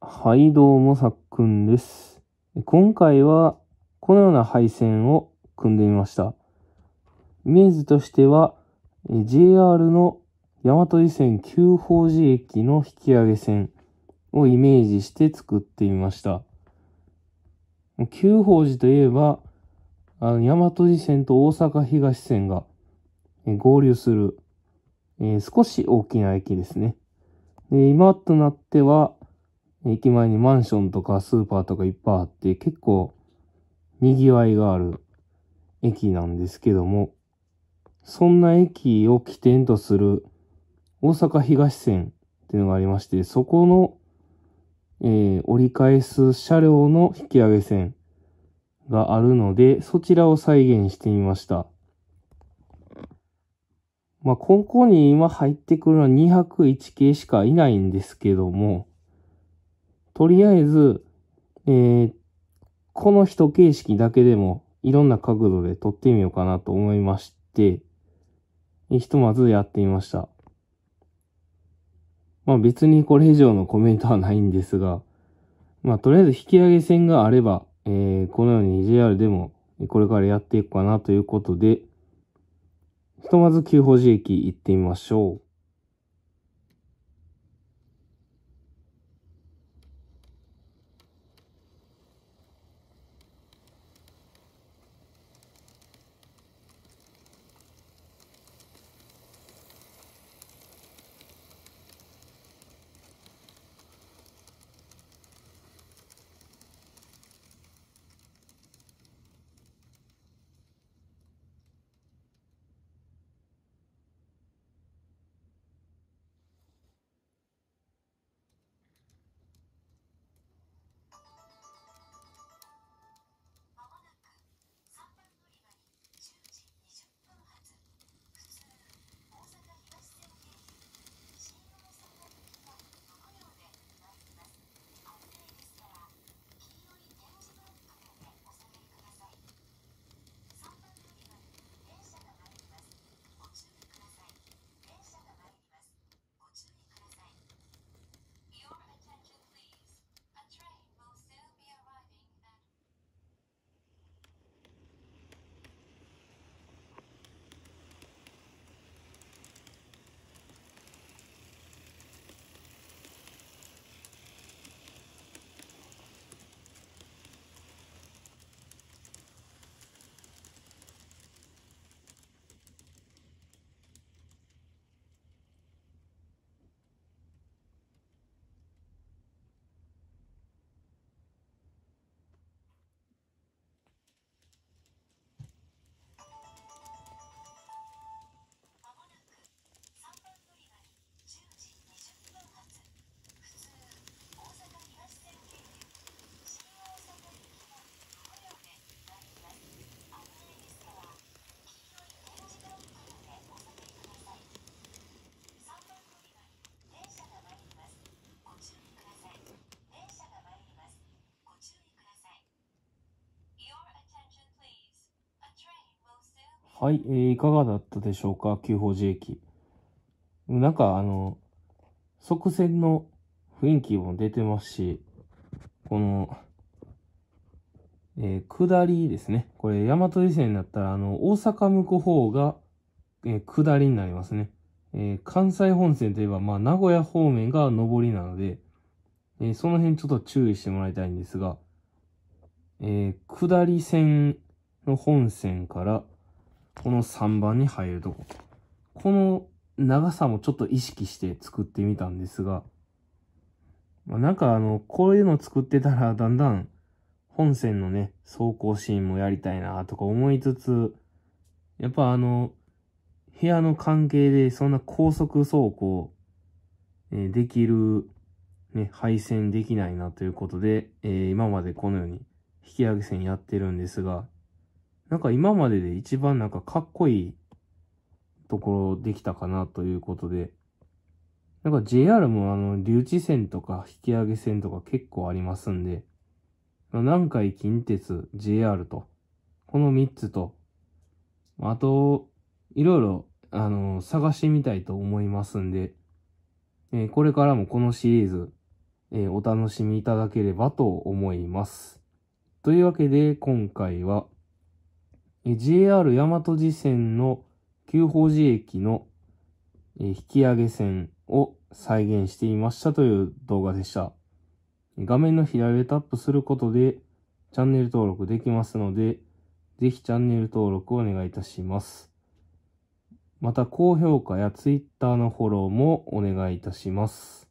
はい、どうも、さっくんです。今回は、このような配線を組んでみました。イメージとしては、JR の大和路線旧法寺駅の引き上げ線をイメージして作ってみました。旧法寺といえば、あの大和路線と大阪東線が合流する、えー、少し大きな駅ですね。で今となっては、駅前にマンションとかスーパーとかいっぱいあって、結構賑わいがある駅なんですけども、そんな駅を起点とする大阪東線っていうのがありまして、そこの、えー、折り返す車両の引き上げ線があるので、そちらを再現してみました。まあ、ここに今入ってくるのは201系しかいないんですけども、とりあえず、えー、この人形式だけでもいろんな角度で撮ってみようかなと思いまして、ひとまずやってみました。まあ別にこれ以上のコメントはないんですが、まあとりあえず引き上げ線があれば、えー、このように JR でもこれからやっていこうかなということで、ひとまず旧保寺駅行ってみましょう。はい、えー、いかがだったでしょうか旧法寺駅。なんかあの、側線の雰囲気も出てますし、この、えー、下りですね。これ、大和路線なったら、あの、大阪向う方が、えー、下りになりますね。えー、関西本線といえば、まあ、名古屋方面が上りなので、えー、その辺ちょっと注意してもらいたいんですが、えー、下り線の本線から、この3番に入るとこ。この長さもちょっと意識して作ってみたんですが、まあ、なんかあの、こういうの作ってたらだんだん本線のね、走行シーンもやりたいなとか思いつつ、やっぱあの、部屋の関係でそんな高速走行、えー、できる、ね、配線できないなということで、えー、今までこのように引き上げ線やってるんですが、なんか今までで一番なんかかっこいいところできたかなということで、なんか JR もあの、留置線とか引き上げ線とか結構ありますんで、南海近鉄、JR と、この3つと、あと、いろいろ、あの、探してみたいと思いますんで、えー、これからもこのシリーズ、えー、お楽しみいただければと思います。というわけで、今回は、JR 大和路線の旧法寺駅の引き上げ線を再現していましたという動画でした。画面の左上タップすることでチャンネル登録できますので、ぜひチャンネル登録をお願いいたします。また高評価や Twitter のフォローもお願いいたします。